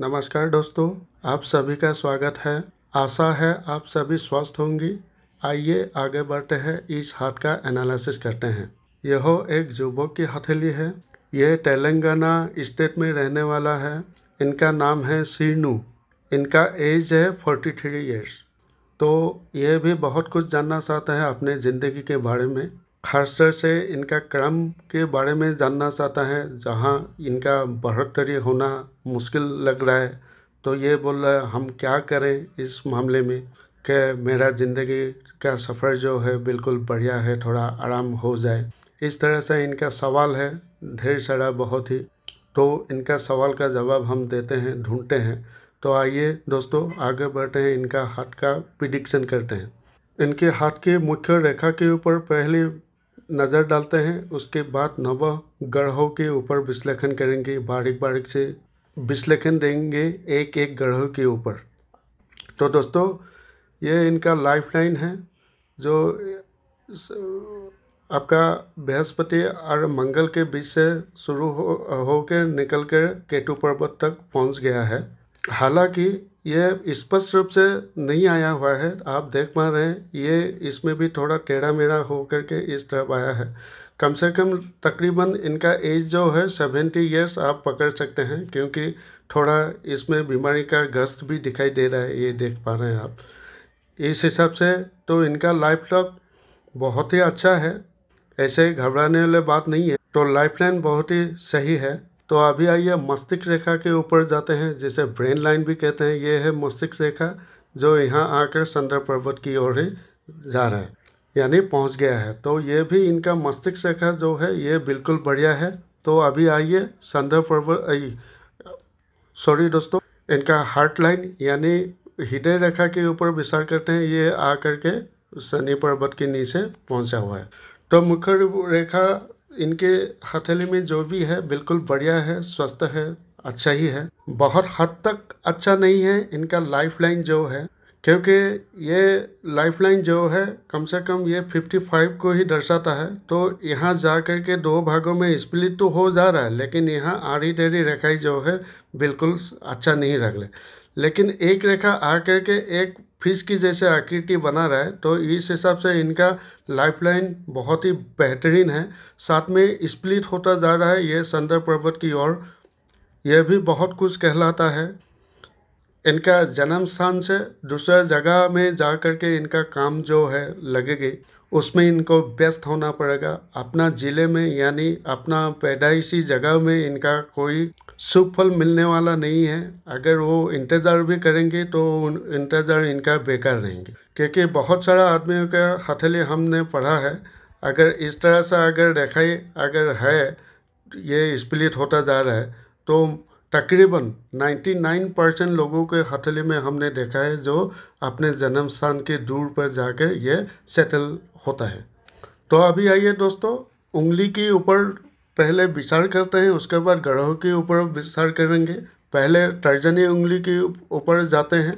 नमस्कार दोस्तों आप सभी का स्वागत है आशा है आप सभी स्वस्थ होंगी आइए आगे बढ़ते हैं इस हाथ का एनालिसिस करते हैं यह एक युवक की हथेली है यह तेलंगाना स्टेट में रहने वाला है इनका नाम है सीनू इनका एज है फोर्टी थ्री ईयर्स तो यह भी बहुत कुछ जानना चाहता है अपने ज़िंदगी के बारे में खासतौर से इनका क्रम के बारे में जानना चाहता है जहाँ इनका बढ़ोतरी होना मुश्किल लग रहा है तो ये बोल रहा है हम क्या करें इस मामले में कि मेरा ज़िंदगी का सफ़र जो है बिल्कुल बढ़िया है थोड़ा आराम हो जाए इस तरह से इनका सवाल है ढेर सारा बहुत ही तो इनका सवाल का जवाब हम देते हैं ढूंढते हैं तो आइए दोस्तों आगे बढ़ते हैं इनका हाथ का प्रिडिक्शन करते हैं इनके हाथ के मुख्य रेखा के ऊपर पहले नज़र डालते हैं उसके बाद नव ग्रहों के ऊपर विश्लेषण करेंगे बारीक बारीक से विश्लेषण देंगे एक एक ग्रह के ऊपर तो दोस्तों ये इनका लाइफ लाइन है जो आपका बृहस्पति और मंगल के बीच से शुरू हो होकर निकल कर केतु पर्वत तक पहुंच गया है हालांकि ये स्पष्ट रूप से नहीं आया हुआ है आप देख पा रहे हैं ये इसमें भी थोड़ा टेढ़ा मेढ़ा हो के इस तरफ आया है कम से कम तकरीबन इनका एज जो है सेवेंटी ईयर्स आप पकड़ सकते हैं क्योंकि थोड़ा इसमें बीमारी का गस्त भी दिखाई दे रहा है ये देख पा रहे हैं आप इस हिसाब से तो इनका लाइफ लॉक बहुत ही अच्छा है ऐसे घबराने वाले बात नहीं है तो लाइफ लाइन बहुत ही सही है तो अभी आइए मस्तिष्क रेखा के ऊपर जाते हैं जिसे ब्रेन लाइन भी कहते हैं ये है मस्तिष्क रेखा जो यहाँ आकर चंद्र पर्वत की ओर ही जा रहा है यानी पहुँच गया है तो ये भी इनका मस्तिष्क रेखा जो है ये बिल्कुल बढ़िया है तो अभी आइए चंद्र पर्वत सॉरी दोस्तों इनका हार्ट लाइन यानी हृदय रेखा के ऊपर विचार करते हैं ये आ के शनि पर्वत के नीचे पहुंचा हुआ है तो मुख्य रेखा इनके हथेली में जो भी है बिल्कुल बढ़िया है स्वस्थ है अच्छा ही है बहुत हद तक अच्छा नहीं है इनका लाइफ लाइन जो है क्योंकि ये लाइफ लाइन जो है कम से कम ये 55 को ही दर्शाता है तो यहाँ जा कर के दो भागों में स्प्लिट तो हो जा रहा है लेकिन यहाँ आड़ी टेढ़ी रेखाई जो है बिल्कुल अच्छा नहीं रख ले। लेकिन एक रेखा आ करके एक फिश की जैसे आकृति बना रहा है तो इस हिसाब से इनका लाइफलाइन बहुत ही बेहतरीन है साथ में स्प्लिट होता जा रहा है यह संदर पर्वत की ओर यह भी बहुत कुछ कहलाता है इनका जन्म स्थान से दूसरे जगह में जा कर के इनका काम जो है लगेगी उसमें इनको व्यस्त होना पड़ेगा अपना ज़िले में यानी अपना पैदाइशी जगह में इनका कोई फल मिलने वाला नहीं है अगर वो इंतज़ार भी करेंगे तो इंतज़ार इनका बेकार रहेंगे क्योंकि बहुत सारा आदमियों का हथेली हमने पढ़ा है अगर इस तरह से अगर रेखा अगर है ये स्प्लिट होता जा रहा है तो तकरीबन नाइन्टी नाइन परसेंट लोगों के हथेली में हमने देखा है जो अपने जन्म स्थान के दूर पर जाकर ये सेटल होता है तो अभी आइए दोस्तों उंगली के ऊपर पहले विचार करते हैं उसके बाद ग्रहों के ऊपर विचार करेंगे पहले तर्जनी उंगली के ऊपर जाते हैं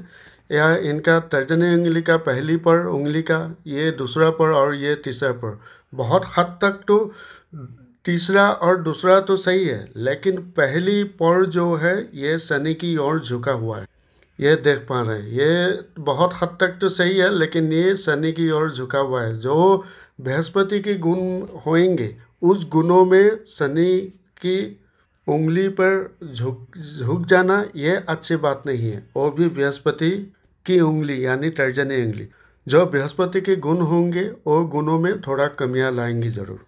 यह इनका तर्जनी उंगली का पहली पर उंगली का ये दूसरा पर और ये तीसरा पर बहुत हद तक तो तीसरा और दूसरा तो सही है लेकिन पहली पर जो है ये शनि की ओर झुका हुआ है ये देख पा रहे हैं ये बहुत हद तक तो सही है लेकिन ये शनि की ओर झुका हुआ है जो बृहस्पति के गुण होंगे उस गुणों में शनि की उंगली पर झुक झुक जाना यह अच्छी बात नहीं है और भी बृहस्पति की उंगली यानी तर्जन उंगली जो बृहस्पति के गुण होंगे और गुणों में थोड़ा कमियां लाएंगी ज़रूर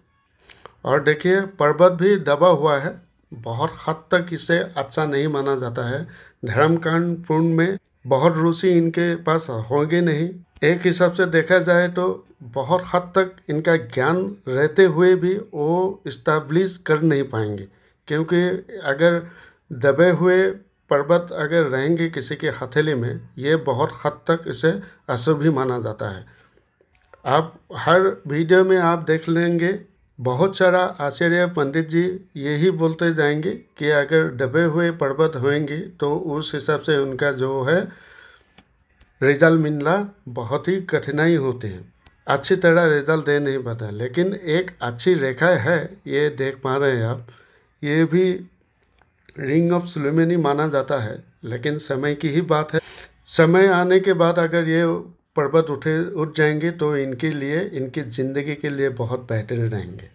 और देखिए पर्वत भी दबा हुआ है बहुत हद तक इसे अच्छा नहीं माना जाता है धर्मकांड पूर्ण में बहुत रुचि इनके पास होंगे नहीं एक हिसाब से देखा जाए तो बहुत हद तक इनका ज्ञान रहते हुए भी वो इस्टाब्लिश कर नहीं पाएंगे क्योंकि अगर दबे हुए पर्वत अगर रहेंगे किसी के हथेली में ये बहुत हद तक इसे अशुभ ही माना जाता है आप हर वीडियो में आप देख लेंगे बहुत सारा आचार्य पंडित जी यही बोलते जाएंगे कि अगर दबे हुए पर्वत होंगे तो उस हिसाब से उनका जो है रिजल्ट मिलना बहुत ही कठिनाई होती है अच्छी तरह रिजल्ट दे नहीं पाता लेकिन एक अच्छी रेखा है ये देख पा रहे हैं आप ये भी रिंग ऑफ सुलेमनी माना जाता है लेकिन समय की ही बात है समय आने के बाद अगर ये पर्वत उठे उठ जाएंगे तो इनके लिए इनकी ज़िंदगी के लिए बहुत बेहतरीन रहेंगे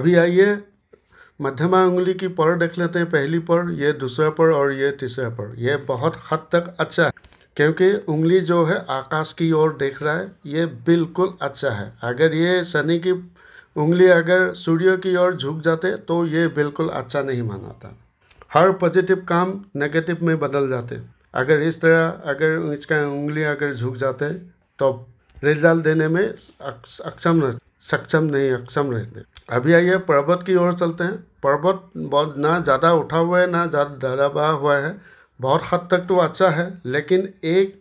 अभी आइए मध्यमा उंगली की पर देख लेते हैं पहली पर यह दूसरा पर और यह तीसरा पर यह बहुत हद तक अच्छा है क्योंकि उंगली जो है आकाश की ओर देख रहा है ये बिल्कुल अच्छा है अगर ये शनि की उंगली अगर सूर्य की ओर झुक जाते तो ये बिल्कुल अच्छा नहीं माना था हर पॉजिटिव काम नेगेटिव में बदल जाते अगर इस तरह अगर इसका उंगली अगर झुक जाते तो रिजल्ट देने में अक्षम रह सक्षम नहीं अक्षम रहते अभी आइए पर्वत की ओर चलते हैं पर्वत बहुत ना ज़्यादा उठा हुआ है ना ज़्यादा दबा हुआ है बहुत हद तक तो अच्छा है लेकिन एक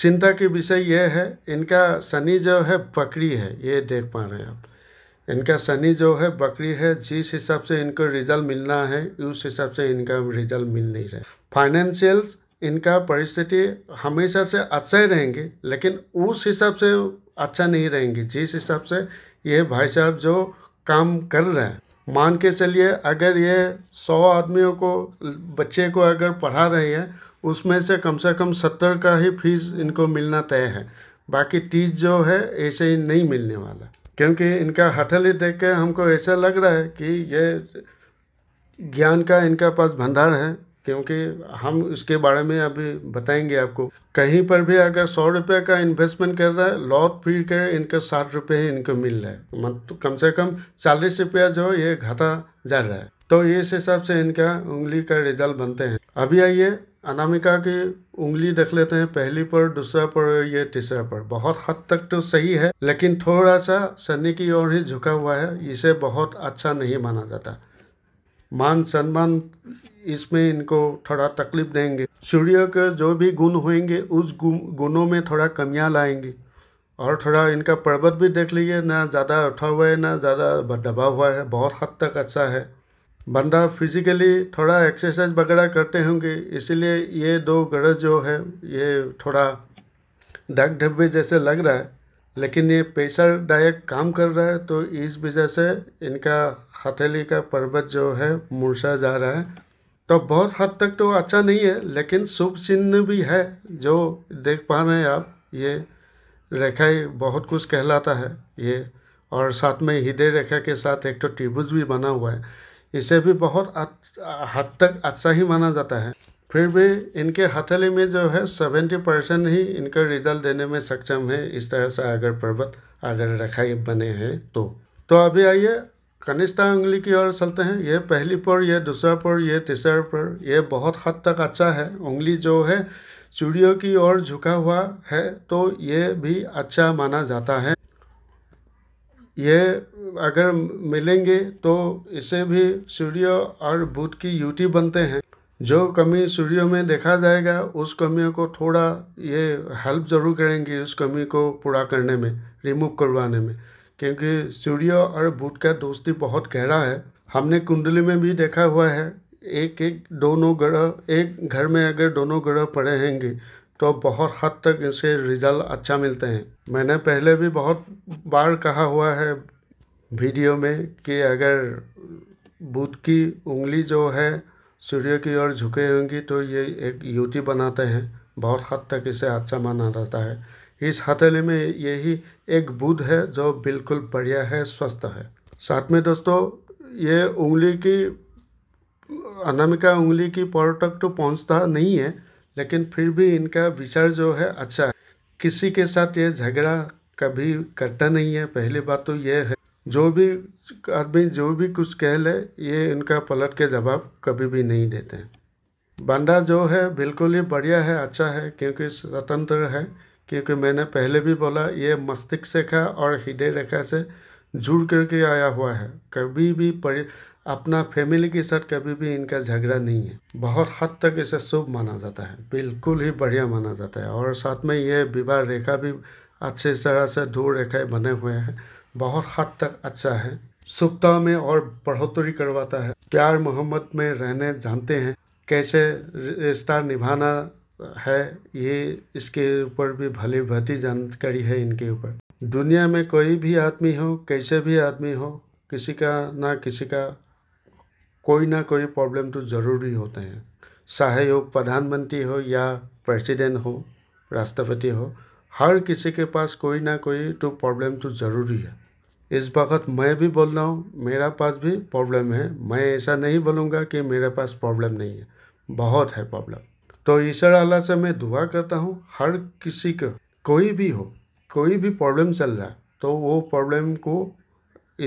चिंता की विषय यह है इनका शनि जो है बकरी है ये देख पा रहे हैं आप इनका शनि जो है बकरी है जिस हिसाब से इनको रिजल्ट मिलना है उस हिसाब से इनका रिजल्ट मिल नहीं रहा फाइनेंशियल्स इनका परिस्थिति हमेशा से अच्छा ही रहेंगे लेकिन उस हिसाब से अच्छा नहीं रहेंगे जिस हिसाब से ये भाई साहब जो काम कर रहे हैं मान के चलिए अगर ये सौ आदमियों को बच्चे को अगर पढ़ा रही है उसमें से कम से कम सत्तर का ही फीस इनको मिलना तय है बाकी तीस जो है ऐसे ही नहीं मिलने वाला क्योंकि इनका ही देख के हमको ऐसा लग रहा है कि ये ज्ञान का इनका पास भंडार है क्योंकि हम इसके बारे में अभी बताएंगे आपको कहीं पर भी अगर सौ रुपये का इन्वेस्टमेंट कर रहा है लॉट फ्री कर इनके साठ रुपये ही इनको मिल रहा है तो कम से कम चालीस रुपया जो ये घाटा जा रहा है तो इस हिसाब से इनका उंगली का रिजल्ट बनते हैं अभी आइए अनामिका की उंगली देख लेते हैं पहली पर दूसरा पर ये तीसरा पर बहुत हद तक तो सही है लेकिन थोड़ा सा सन्नी की ओर ही झुका हुआ है इसे बहुत अच्छा नहीं माना जाता मान सम्मान इसमें इनको थोड़ा तकलीफ देंगे सूर्य के जो भी गुण होंगे उस गुणों में थोड़ा कमियाँ लाएंगे और थोड़ा इनका पर्वत भी देख लीजिए ना ज़्यादा उठा हुआ है ना ज़्यादा दबा हुआ है बहुत हद तक अच्छा है बंदा फिजिकली थोड़ा एक्सरसाइज वगैरह करते होंगे इसीलिए ये दो ग्रह जो है ये थोड़ा डग ढब्बे जैसे लग रहा है लेकिन ये पेशर डायक काम कर रहा है तो इस वजह से इनका हथेली का पर्वत जो है मूर्छा जा रहा है तो बहुत हद तक तो अच्छा नहीं है लेकिन शुभ चिन्ह भी है जो देख पा रहे हैं आप ये रेखाएँ बहुत कुछ कहलाता है ये और साथ में हृदय रेखा के साथ एक तो त्रिभुज भी बना हुआ है इसे भी बहुत हद तक अच्छा ही माना जाता है फिर भी इनके हथेली में जो है सेवेंटी परसेंट ही इनका रिजल्ट देने में सक्षम है इस तरह से अगर पर्वत अगर रेखाएँ बने हैं तो तो अभी आइए कनिष्ठा उंगली की ओर चलते हैं यह पहली पर यह दूसरा पर यह तीसरा पर यह बहुत हद तक अच्छा है उंगली जो है चूड़ियों की ओर झुका हुआ है तो ये भी अच्छा माना जाता है ये अगर मिलेंगे तो इसे भी सूर्य और बुध की युति बनते हैं जो कमी सूर्य में देखा जाएगा उस कमियों को थोड़ा ये हेल्प ज़रूर करेंगी उस कमी को पूरा करने में रिमूव करवाने में क्योंकि सूर्य और बुध का दोस्ती बहुत गहरा है हमने कुंडली में भी देखा हुआ है एक एक दोनों ग्रह एक घर में अगर दोनों ग्रह पड़े होंगे तो बहुत हद तक इसे रिजल्ट अच्छा मिलते हैं मैंने पहले भी बहुत बार कहा हुआ है वीडियो में कि अगर बुध की उंगली जो है सूर्य की ओर झुके होंगी तो ये एक युति बनाते हैं बहुत हद तक इसे अच्छा माना जाता है इस हथेली में यही एक बुध है जो बिल्कुल बढ़िया है स्वस्थ है साथ में दोस्तों ये उंगली की अनामिका उंगली की पर तक तो पहुंचता नहीं है लेकिन फिर भी इनका विचार जो है अच्छा है किसी के साथ ये झगड़ा कभी करता नहीं है पहली बात तो ये है जो भी आदमी जो भी कुछ कह ले ये इनका पलट के जवाब कभी भी नहीं देते हैं बंदा जो है बिल्कुल ही बढ़िया है अच्छा है क्योंकि स्वतंत्र है क्योंकि मैंने पहले भी बोला ये मस्तिष्क रेखा और हृदय रेखा से जुड़ करके आया हुआ है कभी भी परि अपना फैमिली के साथ कभी भी इनका झगड़ा नहीं है बहुत हद तक इसे शुभ माना जाता है बिल्कुल ही बढ़िया माना जाता है और साथ में ये विवाह रेखा भी अच्छी तरह से दो रेखाएं बने हुए हैं बहुत हद तक अच्छा है शुभता में और बढ़ोतरी करवाता है प्यार मोहम्मद में रहने जानते हैं कैसे रिश्ता निभाना है ये इसके ऊपर भी भली भांति जानकारी है इनके ऊपर दुनिया में कोई भी आदमी हो कैसे भी आदमी हो किसी का ना किसी का कोई ना कोई प्रॉब्लम तो ज़रूरी होते हैं चाहे वो प्रधानमंत्री हो या प्रेसिडेंट हो राष्ट्रपति हो हर किसी के पास कोई ना कोई तो प्रॉब्लम तो ज़रूरी है इस वक्त मैं भी बोल रहा हूँ मेरा पास भी प्रॉब्लम है मैं ऐसा नहीं बोलूँगा कि मेरे पास प्रॉब्लम नहीं है बहुत है प्रॉब्लम तो ईश्वर आला से मैं दुआ करता हूँ हर किसी का कोई भी हो कोई भी प्रॉब्लम चल रहा है तो वो प्रॉब्लम को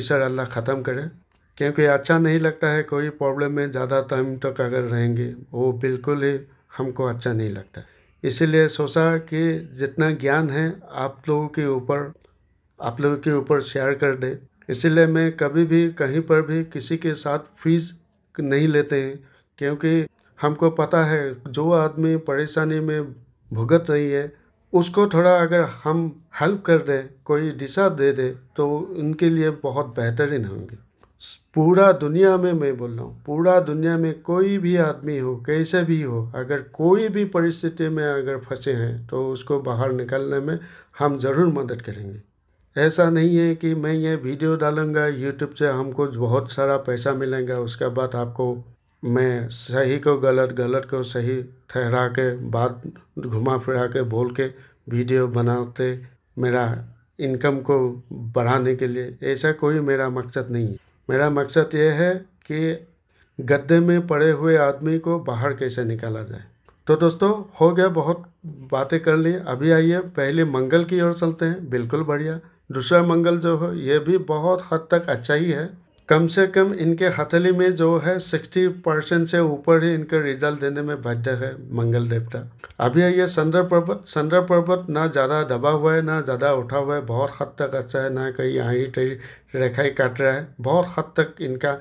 ईश्वर अल्लाह ख़त्म करें क्योंकि अच्छा नहीं लगता है कोई प्रॉब्लम में ज़्यादा टाइम तक अगर रहेंगे वो बिल्कुल ही हमको अच्छा नहीं लगता इसीलिए सोचा कि जितना ज्ञान है आप लोगों के ऊपर आप लोगों के ऊपर शेयर कर दे इसीलिए मैं कभी भी कहीं पर भी किसी के साथ फीस नहीं लेते हैं क्योंकि हमको पता है जो आदमी परेशानी में भुगत रही है उसको थोड़ा अगर हम हेल्प कर दें कोई दिशा दे दें तो उनके लिए बहुत बेहतरीन होंगे पूरा दुनिया में मैं बोल रहा हूँ पूरा दुनिया में कोई भी आदमी हो कैसे भी हो अगर कोई भी परिस्थिति में अगर फंसे हैं तो उसको बाहर निकलने में हम ज़रूर मदद करेंगे ऐसा नहीं है कि मैं ये वीडियो डालूँगा यूट्यूब से हमको बहुत सारा पैसा मिलेगा उसके बाद आपको मैं सही को गलत गलत को सही ठहरा के बात घुमा फिरा के बोल के वीडियो बनाते मेरा इनकम को बढ़ाने के लिए ऐसा कोई मेरा मकसद नहीं है मेरा मकसद ये है कि गद्दे में पड़े हुए आदमी को बाहर कैसे निकाला जाए तो दोस्तों हो गया बहुत बातें कर ली अभी आइए पहले मंगल की ओर चलते हैं बिल्कुल बढ़िया दूसरा मंगल जो हो ये भी बहुत हद तक अच्छा ही है कम से कम इनके हथेली में जो है सिक्सटी परसेंट से ऊपर ही इनका रिजल्ट देने में बाध्य है मंगल देवता अभी ये चंद्र पर्वत चंद्र पर्वत ना ज़्यादा दबा हुआ है ना ज़्यादा उठा हुआ है बहुत हद तक अच्छा है ना कहीं आई टी रेखाई काट रहा है बहुत हद तक इनका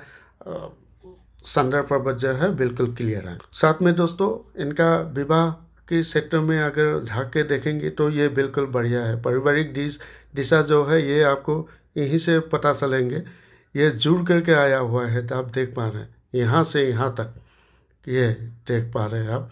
चंद्र पर्वत जो है बिल्कुल क्लियर है साथ में दोस्तों इनका विवाह के सेक्टर में अगर झाँक के देखेंगे तो ये बिल्कुल बढ़िया है पारिवारिक दिशा जो है ये आपको यहीं से पता चलेंगे ये जुड़ करके आया हुआ है तो आप देख पा रहे हैं यहाँ से यहाँ तक ये देख पा रहे हैं आप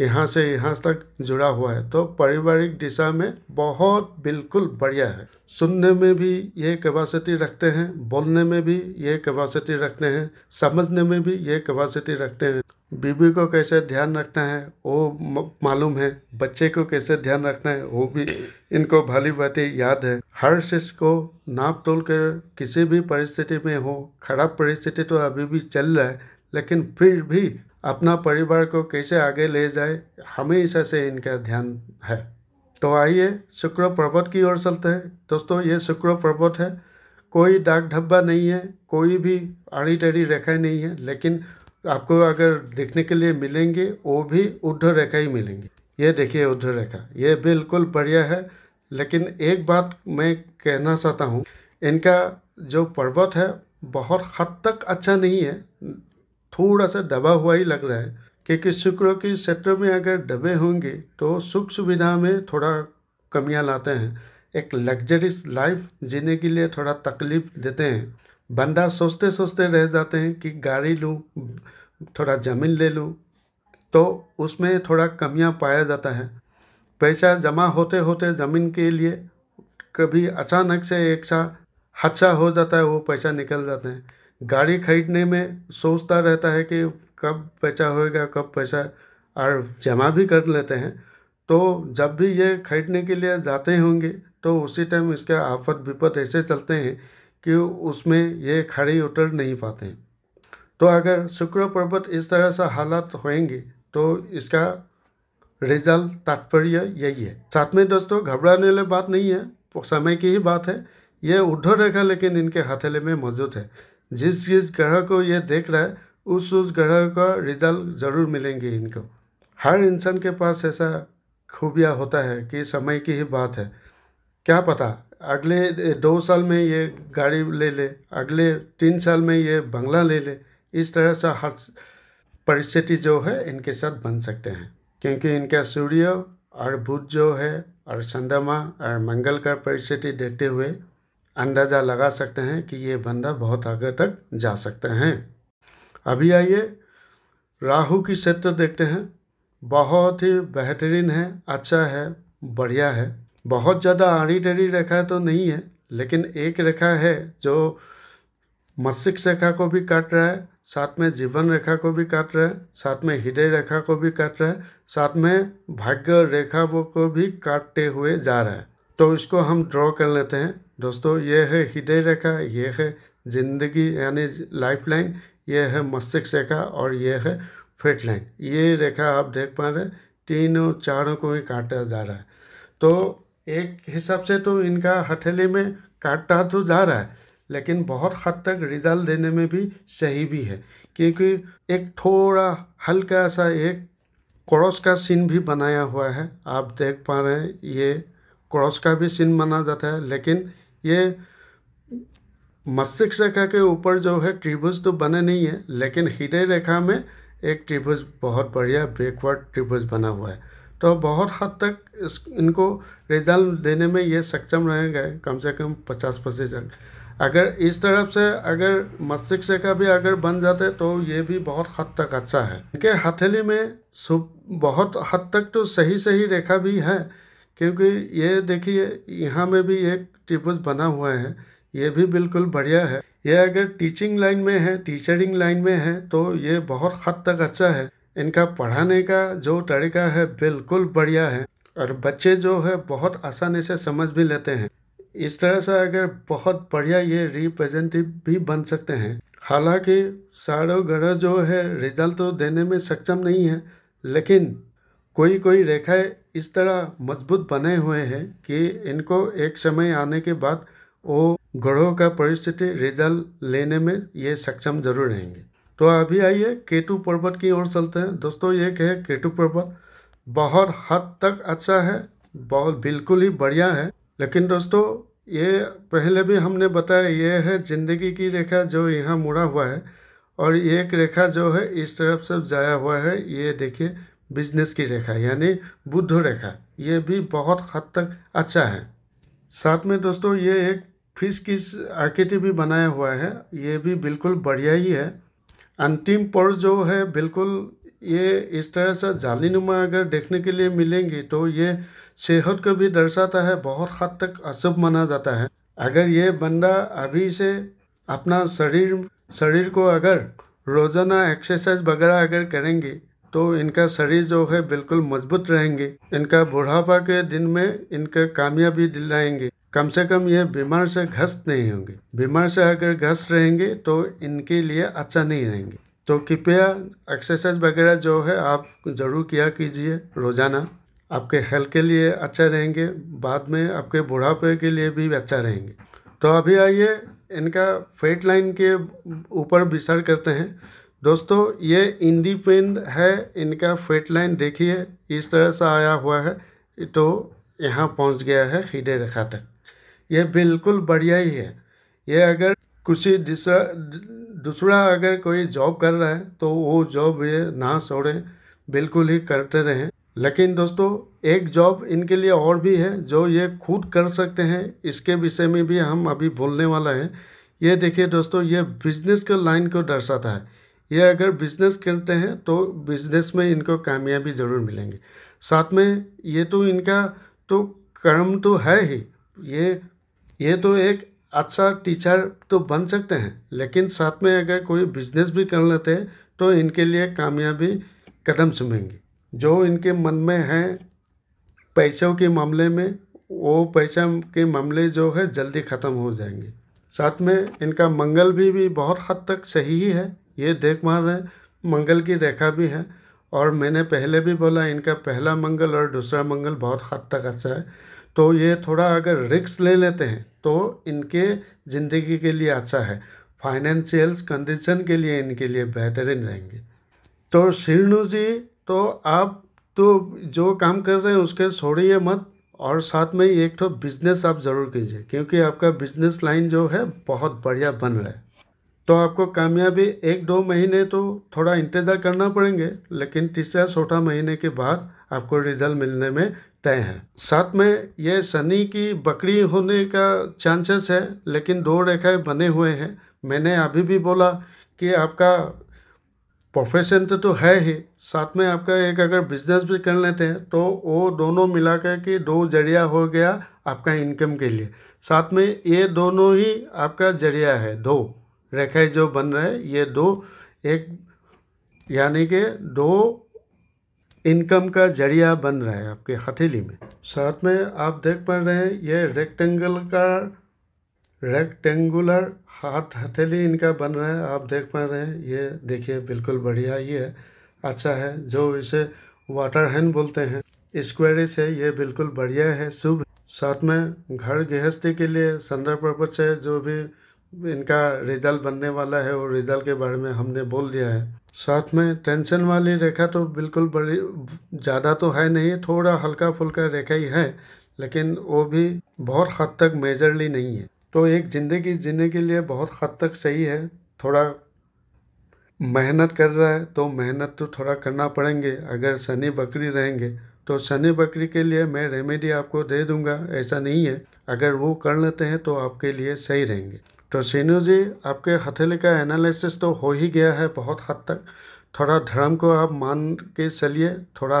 यहाँ से यहाँ तक जुड़ा हुआ है तो पारिवारिक दिशा में बहुत बिल्कुल बढ़िया है सुनने में भी ये कैपेसिटी रखते हैं बोलने में भी ये कैपेसिटी रखते हैं समझने में भी ये कैपेसिटी रखते हैं बीबी को कैसे ध्यान रखना है वो मालूम है बच्चे को कैसे ध्यान रखना है वो भी इनको भली भाती याद है हर शिष्य को नाप तोल कर किसी भी परिस्थिति में हो खराब परिस्थिति तो अभी भी चल रहा है लेकिन फिर भी अपना परिवार को कैसे आगे ले जाए हमेशा से इनका ध्यान है तो आइए शुक्र पर्वत की ओर चलते हैं दोस्तों ये शुक्र पर्वत है कोई दाग धब्बा नहीं है कोई भी आड़ी टेढ़ी रेखाएं नहीं है लेकिन आपको अगर देखने के लिए मिलेंगे वो भी उद्ध रेखा ही मिलेंगे ये देखिए उद्ध रेखा ये बिल्कुल बढ़िया है लेकिन एक बात मैं कहना चाहता हूँ इनका जो पर्वत है बहुत हद तक अच्छा नहीं है थोड़ा सा दबा हुआ ही लग रहा है क्योंकि शुक्र के सेक्टर में अगर दबे होंगे तो सुख सुविधा में थोड़ा कमियां लाते हैं एक लग्जरियस लाइफ जीने के लिए थोड़ा तकलीफ देते हैं बंदा सोचते सोचते रह जाते हैं कि गाड़ी लूँ थोड़ा ज़मीन ले लूँ तो उसमें थोड़ा कमियां पाया जाता है पैसा जमा होते होते ज़मीन के लिए कभी अचानक से एक सा हादसा हो जाता है वो पैसा निकल जाते हैं गाड़ी खरीदने में सोचता रहता है कि कब पैसा होएगा कब पैसा और जमा भी कर लेते हैं तो जब भी ये खरीदने के लिए जाते होंगे तो उसी टाइम इसके आफत विपत ऐसे चलते हैं कि उसमें ये खड़े उतर नहीं पाते हैं तो अगर शुक्र पर्वत इस तरह से हालात होंगे तो इसका रिजल्ट तात्पर्य यही है साथ में दोस्तों घबराने वाली बात नहीं है समय की ही बात है ये उद्धव रेखा लेकिन इनके हथेले में मौजूद है जिस जिस ग्रह को ये देख रहा है उस उस ग्रह का रिजल्ट ज़रूर मिलेंगे इनको हर इंसान के पास ऐसा खूबियाँ होता है कि समय की ही बात है क्या पता अगले दो साल में ये गाड़ी ले ले अगले तीन साल में ये बंगला ले ले इस तरह से हर परिस्थिति जो है इनके साथ बन सकते हैं क्योंकि इनका सूर्य और बुध जो है और चंद्रमा और मंगल का परिस्थिति देखते हुए अंदाज़ा लगा सकते हैं कि ये बंदा बहुत आगे तक जा सकते हैं अभी आइए राहु की क्षेत्र देखते हैं बहुत ही बेहतरीन है अच्छा है बढ़िया है बहुत ज़्यादा आड़ी टेढ़ी रेखा तो नहीं है लेकिन एक रेखा है जो मस्तिष्क रेखा को भी काट रहा है साथ में जीवन रेखा को भी काट रहा है साथ में हृदय रेखा को भी काट रहा है साथ में भाग्य रेखा को भी काटते हुए जा रहा है तो इसको हम ड्रॉ कर लेते हैं दोस्तों ये है हृदय रेखा ये है जिंदगी यानी लाइफ लाइन ये है मस्तिष्क रेखा और ये है फेट लाइन ये रेखा आप देख पा रहे तीनों चारों को ही काटा जा रहा है तो एक हिसाब से तो इनका हथेली में काटा तो जा रहा है लेकिन बहुत हद तक रिजल्ट देने में भी सही भी है क्योंकि एक थोड़ा हल्का सा एक क्रॉस का सीन भी बनाया हुआ है आप देख पा रहे हैं ये क्रॉस का भी सीन माना जाता है लेकिन ये मस्तिष्क रेखा के ऊपर जो है त्रिभुज तो बने नहीं है लेकिन हृदय रेखा में एक त्रिभुज बहुत बढ़िया बैकवर्ड त्रिभुज बना हुआ है तो बहुत हद तक इस इनको रिजल्ट देने में ये सक्षम रहेंगे कम से कम पचास प्रतिशत अगर इस तरफ से अगर मस्तिष्क रेखा भी अगर बन जाते तो ये भी बहुत हद तक अच्छा है इनके हथेली में सुब बहुत हद तक तो सही सही रेखा भी है क्योंकि ये देखिए यहाँ में भी एक त्रिभुज बना हुआ है ये भी बिल्कुल बढ़िया है ये अगर टीचिंग लाइन में है टीचरिंग लाइन में है तो ये बहुत हद तक अच्छा है इनका पढ़ाने का जो तरीका है बिल्कुल बढ़िया है और बच्चे जो है बहुत आसानी से समझ भी लेते हैं इस तरह से अगर बहुत बढ़िया ये रिप्रेजेंटेटिव भी बन सकते हैं हालांकि सारो ग्रह जो है रिजल्ट तो देने में सक्षम नहीं है लेकिन कोई कोई रेखाएं इस तरह मजबूत बने हुए हैं कि इनको एक समय आने के बाद वो गढ़ों का परिस्थिति रिजल्ट लेने में ये सक्षम जरूर रहेंगे तो अभी आइए केतु पर्वत की ओर चलते हैं दोस्तों ये है केतु पर्वत बहुत हद तक अच्छा है बहुत बिल्कुल ही बढ़िया है लेकिन दोस्तों ये पहले भी हमने बताया ये है ज़िंदगी की रेखा जो यहाँ मुड़ा हुआ है और एक रेखा जो है इस तरफ से जाया हुआ है ये देखिए बिजनेस की रेखा यानी बुद्ध रेखा ये भी बहुत हद तक अच्छा है साथ में दोस्तों ये एक फिश की आकृति भी बनाया हुआ है ये भी बिल्कुल बढ़िया ही है अंतिम पर जो है बिल्कुल ये इस तरह से जाली नुमा अगर देखने के लिए मिलेंगी तो ये सेहत को भी दर्शाता है बहुत हद तक अशुभ माना जाता है अगर ये बंदा अभी से अपना शरीर शरीर को अगर रोज़ाना एक्सरसाइज वगैरह अगर करेंगे तो इनका शरीर जो है बिल्कुल मजबूत रहेंगे इनका बुढ़ापा के दिन में इनका कामयाबी दिलाएंगे कम से कम ये बीमार से घस्त नहीं होंगे बीमार से अगर घस्त रहेंगे तो इनके लिए अच्छा नहीं रहेंगे तो कृपया एक्सरसाइज वगैरह जो है आप ज़रूर किया कीजिए रोज़ाना आपके हेल्थ के लिए अच्छा रहेंगे बाद में आपके बुढ़ापे के लिए भी अच्छा रहेंगे तो अभी आइए इनका फेट लाइन के ऊपर विचार करते हैं दोस्तों ये इंडिपेंड पेन है इनका फेट लाइन देखिए इस तरह से आया हुआ है तो यहाँ पहुँच गया है हिडे रेखा तक ये बिल्कुल बढ़िया ही है ये अगर कुछ दूसरा दूसरा अगर कोई जॉब कर रहा है तो वो जॉब ये ना छोड़े बिल्कुल ही करते रहें लेकिन दोस्तों एक जॉब इनके लिए और भी है जो ये खुद कर सकते हैं इसके विषय में भी हम अभी बोलने वाला हैं ये देखिए दोस्तों ये बिजनेस के लाइन को दर्शाता है ये अगर बिज़नेस खेलते हैं तो बिज़नेस में इनको कामयाबी ज़रूर मिलेंगे साथ में ये तो इनका तो कर्म तो है ही ये ये तो एक अच्छा टीचर तो बन सकते हैं लेकिन साथ में अगर कोई बिजनेस भी कर लेते हैं तो इनके लिए कामयाबी कदम चूमेंगी जो इनके मन में है पैसों के मामले में वो पैसा के मामले जो है जल्दी ख़त्म हो जाएंगे साथ में इनका मंगल भी, भी बहुत हद तक सही ही है ये देख मार रहे मंगल की रेखा भी है और मैंने पहले भी बोला इनका पहला मंगल और दूसरा मंगल बहुत हद तक अच्छा है तो ये थोड़ा अगर रिक्स ले लेते हैं तो इनके ज़िंदगी के लिए अच्छा है फाइनेंशियल्स कंडीशन के लिए इनके लिए बेहतरीन रहेंगे तो शीर्णु जी तो आप तो जो काम कर रहे हैं उसके छोड़िए मत और साथ में एक तो बिज़नेस आप ज़रूर कीजिए क्योंकि आपका बिज़नेस लाइन जो है बहुत बढ़िया बन रहा है तो आपको कामयाबी एक दो महीने तो थोड़ा इंतज़ार करना पड़ेंगे लेकिन तीसरा चौथा महीने के बाद आपको रिजल्ट मिलने में तय है साथ में यह शनि की बकरी होने का चांसेस है लेकिन दो रेखाएं बने हुए हैं मैंने अभी भी बोला कि आपका प्रोफेशन तो तो है ही साथ में आपका एक अगर बिजनेस भी कर लेते हैं तो वो दोनों मिला कर के दो जरिया हो गया आपका इनकम के लिए साथ में ये दोनों ही आपका जरिया है दो रेखाएं जो बन रहे ये दो एक यानी कि दो इनकम का जरिया बन रहा है आपके हथेली में साथ में आप देख पा रहे हैं ये रेक्टेंगल का रेक्टेंगुलर हाथ हथेली इनका बन रहा है आप देख पा रहे हैं ये देखिए बिल्कुल बढ़िया ये है अच्छा है जो इसे वाटर हैंड बोलते हैं स्क्वायरिश है ये बिल्कुल बढ़िया है शुभ साथ में घर गृहस्थी के लिए संदर्भ पर्पज से जो भी इनका रिजल्ट बनने वाला है और रिजल्ट के बारे में हमने बोल दिया है साथ में टेंशन वाली रेखा तो बिल्कुल बड़ी ज़्यादा तो है नहीं थोड़ा हल्का फुल्का रेखा ही है लेकिन वो भी बहुत हद तक मेजरली नहीं है तो एक ज़िंदगी जीने के लिए बहुत हद तक सही है थोड़ा मेहनत कर रहा है तो मेहनत तो थोड़ा करना पड़ेंगे अगर शनि बकरी रहेंगे तो शनि बकरी के लिए मैं रेमेडी आपको दे दूंगा ऐसा नहीं है अगर वो कर लेते हैं तो आपके लिए सही रहेंगे तो सीनू जी आपके हथेली का एनालिसिस तो हो ही गया है बहुत हद तक थोड़ा धर्म को आप मान के चलिए थोड़ा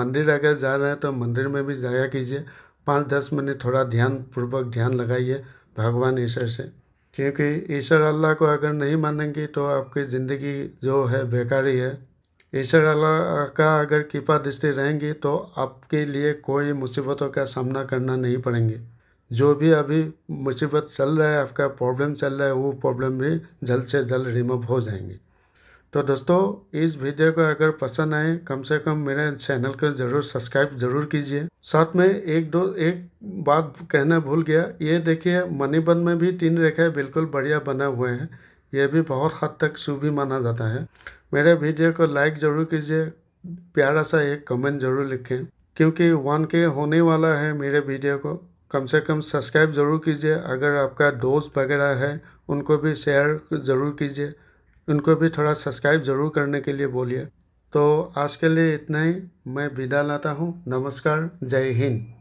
मंदिर अगर जा रहे हैं तो मंदिर में भी जाया कीजिए पाँच दस मिनट थोड़ा ध्यानपूर्वक ध्यान लगाइए भगवान ईश्वर से क्योंकि ईश्वर अल्लाह को अगर नहीं मानेंगे तो आपकी ज़िंदगी जो है बेकार ही है ईश्वर अल्लाह का अगर कृपा दृष्टि रहेंगी तो आपके लिए कोई मुसीबतों का सामना करना नहीं पड़ेंगे जो भी अभी मुसीबत चल रहा है आपका प्रॉब्लम चल रहा है वो प्रॉब्लम भी जल्द से जल्द रिमूव हो जाएंगे तो दोस्तों इस वीडियो को अगर पसंद आए कम से कम मेरे चैनल को ज़रूर सब्सक्राइब ज़रूर कीजिए साथ में एक दो एक बात कहना भूल गया ये देखिए मणिबन में भी तीन रेखाएं बिल्कुल बढ़िया बना हुए हैं ये भी बहुत हद तक शुभ माना जाता है मेरे वीडियो को लाइक ज़रूर कीजिए प्यारा सा एक कमेंट ज़रूर लिखें क्योंकि वन के होने वाला है मेरे वीडियो को कम से कम सब्सक्राइब ज़रूर कीजिए अगर आपका दोस्त वगैरह है उनको भी शेयर ज़रूर कीजिए उनको भी थोड़ा सब्सक्राइब ज़रूर करने के लिए बोलिए तो आज के लिए इतना ही मैं विदा लाता हूँ नमस्कार जय हिंद